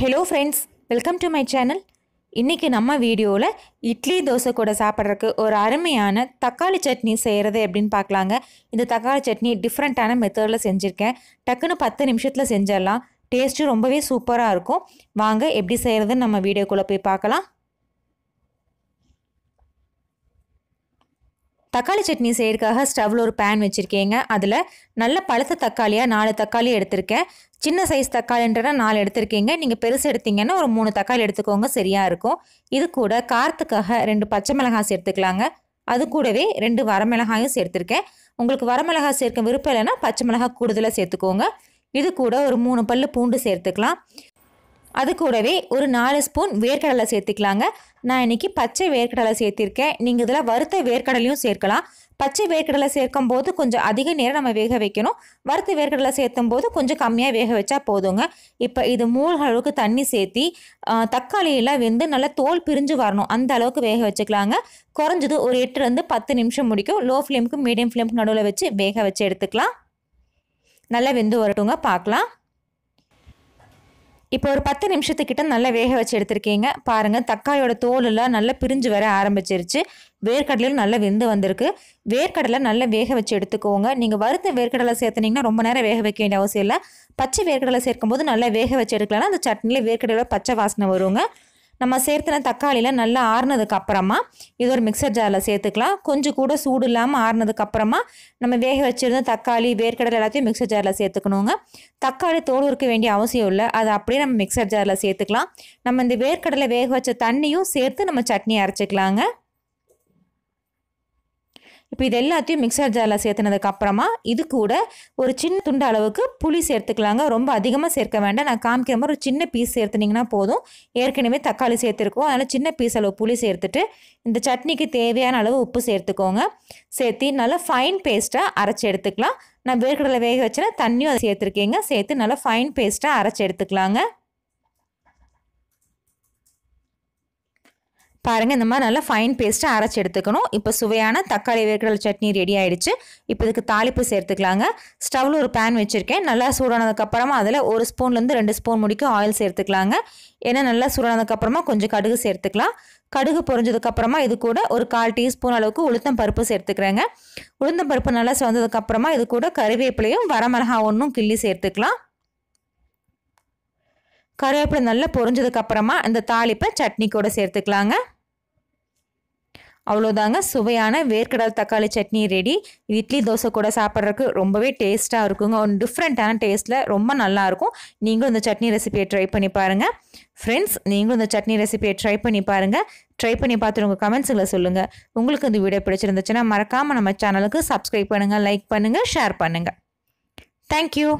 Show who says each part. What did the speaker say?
Speaker 1: hello friends welcome to my channel இன்றைக்கி நம்ம வீடியோவில் இட்லி தோசை கூட சாப்பிட்றதுக்கு ஒரு அருமையான தக்காளி சட்னி செய்கிறது எப்படின்னு பார்க்கலாங்க இந்த தக்காளி சட்னி டிஃப்ரெண்ட்டான மெத்தடில் செஞ்சுருக்கேன் டக்குன்னு பத்து நிமிஷத்தில் செஞ்சிடலாம் டேஸ்ட்டு ரொம்பவே சூப்பராக இருக்கும் வாங்க எப்படி செய்கிறதுன்னு நம்ம வீடியோக்குள்ளே போய் பார்க்கலாம் தக்காளி சட்னி செய்யறதுக்காக ஸ்டவ்வில் ஒரு பேன் வச்சுருக்கேங்க அதில் நல்ல பழுத்த தக்காளியாக நாலு தக்காளி எடுத்திருக்கேன் சின்ன சைஸ் தக்காளின்றனா நாலு எடுத்திருக்கீங்க நீங்கள் பெருசு எடுத்தீங்கன்னா ஒரு மூணு தக்காளி எடுத்துக்கோங்க சரியாக இருக்கும் இது கூட காரத்துக்காக ரெண்டு பச்சை மிளகாய் சேர்த்துக்கலாங்க அது கூடவே ரெண்டு வரமிளகாயும் சேர்த்துருக்கேன் உங்களுக்கு வரமிளகா சேர்க்க விருப்பம் இல்லைன்னா பச்சை மிளகாய் கூடுதலாக சேர்த்துக்கோங்க இது கூட ஒரு மூணு பல் பூண்டு சேர்த்துக்கலாம் அது கூடவே ஒரு நாலு ஸ்பூன் வேர்க்கடலை சேர்த்துக்கலாங்க நான் இன்றைக்கி பச்சை வேர்க்கடலை சேர்த்திருக்கேன் நீங்கள் இதில் வறுத்த வேர்க்கடலையும் சேர்க்கலாம் பச்சை வேர்க்கடலை சேர்க்கும் போது கொஞ்சம் அதிக நேரம் நம்ம வேக வைக்கணும் வறுத்த வேர்க்கடலை சேர்த்தும் போது கொஞ்சம் கம்மியாக வேக வச்சா போதுங்க இப்போ இது மூழ்க அளவுக்கு தண்ணி சேர்த்தி தக்காளியெல்லாம் வெந்து நல்லா தோல் பிரிஞ்சு வரணும் அந்த அளவுக்கு வேக வச்சுக்கலாங்க குறைஞ்சது ஒரு எட்டுலேருந்து பத்து நிமிஷம் முடிக்கும் லோ ஃப்ளேமுக்கு மீடியம் ஃப்ளேமுக்கு நடுவில் வச்சு வேக வச்சு எடுத்துக்கலாம் நல்லா வெந்து வரட்டுங்க பார்க்கலாம் இப்போ ஒரு பத்து நிமிஷத்துக்கிட்ட நல்லா வேக வச்சு எடுத்திருக்கீங்க பாருங்கள் தக்காளியோட தோலெல்லாம் நல்லா பிரிஞ்சு வர ஆரம்பிச்சிருச்சு வேர்க்கடலையும் நல்லா வெந்து வந்திருக்கு வேர்க்கடலை நல்லா வேக வச்சு எடுத்துக்கோங்க நீங்கள் வறுத்த வேர்க்கடலை சேர்த்துனீங்கன்னா ரொம்ப நேரம் வேக வைக்க வேண்டிய அவசியம் இல்லை பச்சை வேர்க்கடலை சேர்க்கும்போது நல்லா வேக வச்சு எடுக்கலன்னா அந்த சட்னியில் வேர்க்கடலை பச்சை வாசனை வருங்க நம்ம சேர்த்துன தக்காளியில் நல்லா ஆறுனதுக்கு அப்புறமா இது ஒரு மிக்சர் ஜாரில் சேர்த்துக்கலாம் கொஞ்சம் கூட சூடு இல்லாமல் ஆறுனதுக்கப்புறமா நம்ம வேக வச்சுருந்த தக்காளி வேர்க்கடலை எல்லாத்தையும் மிக்சர் ஜாரில் சேர்த்துக்கணுங்க தக்காளி தோல் இருக்க வேண்டிய அவசியம் இல்லை அதை அப்படியே நம்ம மிக்சர் ஜாரில் சேர்த்துக்கலாம் நம்ம இந்த வேர்க்கடலை வேக வச்ச தண்ணியும் சேர்த்து நம்ம சட்னி அரைச்சிக்கலாங்க இப்போ இது எல்லாத்தையும் மிக்சர் ஜாரில் அப்புறமா இது கூட ஒரு சின்ன துண்டு அளவுக்கு புளி சேர்த்துக்கலாங்க ரொம்ப அதிகமாக சேர்க்க வேண்டாம் நான் காமிக்கிற மாதிரி ஒரு சின்ன பீஸ் சேர்த்துனிங்கன்னா போதும் ஏற்கனவே தக்காளி சேர்த்துருக்கோம் அதனால் சின்ன பீஸ் அளவு புளி சேர்த்துட்டு இந்த சட்னிக்கு தேவையான அளவு உப்பு சேர்த்துக்கோங்க சேர்த்து நல்லா ஃபைன் பேஸ்ட்டாக அரைச்சி எடுத்துக்கலாம் நான் வேர்க்கடலை வேக வச்சுனா தண்ணியும் அதை சேர்த்துருக்கேங்க சேர்த்து நல்லா ஃபைன் பேஸ்ட்டாக அரைச்சி எடுத்துக்கலாங்க பாருங்கள் இந்த மாதிரி நல்லா ஃபைன் பேஸ்ட்டாக அரைச்சி எடுத்துக்கணும் இப்போ சுவையான தக்காளி வேர்க்கடல் சட்னி ரெடி ஆகிடுச்சு இப்போ இதுக்கு தாளிப்பு சேர்த்துக்கலாங்க ஸ்டவ்வில் ஒரு பேன் வச்சுருக்கேன் நல்லா சூடானதுக்கப்புறமா அதில் ஒரு ஸ்பூன்லேருந்து ரெண்டு ஸ்பூன் முடிக்கும் ஆயில் சேர்த்துக்கலாங்க ஏன்னா நல்லா சூடானதுக்கப்புறமா கொஞ்சம் கடுகு சேர்த்துக்கலாம் கடுகு பொறிஞ்சதுக்கப்புறமா இது கூட ஒரு கால் டீஸ்பூன் அளவுக்கு உளுத்தம் பருப்பு சேர்த்துக்கிறேங்க உளுத்தம் பருப்பு நல்லா சுவந்ததுக்கப்புறமா இது கூட கருவேப்பிலையும் வரமிளகா ஒன்றும் கிள்ளி சேர்த்துக்கலாம் கருவேப்பிலை நல்லா பொறிஞ்சதுக்கப்புறமா இந்த தாளிப்பை சட்னி கூட சேர்த்துக்கலாங்க அவ்வளோதாங்க சுவையான வேர்க்கடல் தக்காளி சட்னி ரெடி இட்லி தோசை கூட சாப்பிட்றதுக்கு ரொம்பவே டேஸ்ட்டாக இருக்குங்க ஒரு டிஃப்ரெண்ட்டான டேஸ்ட்டில் ரொம்ப நல்லாயிருக்கும் நீங்களும் இந்த சட்னி ரெசிபியை ட்ரை பண்ணி பாருங்கள் ஃப்ரெண்ட்ஸ் நீங்களும் இந்த சட்னி ரெசிபியை ட்ரை பண்ணி பாருங்கள் ட்ரை பண்ணி பார்த்துட்டு உங்கள் கமெண்ட்ஸில் சொல்லுங்கள் உங்களுக்கு இந்த வீடியோ பிடிச்சிருந்துச்சுன்னா மறக்காமல் நம்ம சேனலுக்கு சப்ஸ்கிரைப் பண்ணுங்கள் லைக் பண்ணுங்கள் ஷேர் பண்ணுங்கள் தேங்க்யூ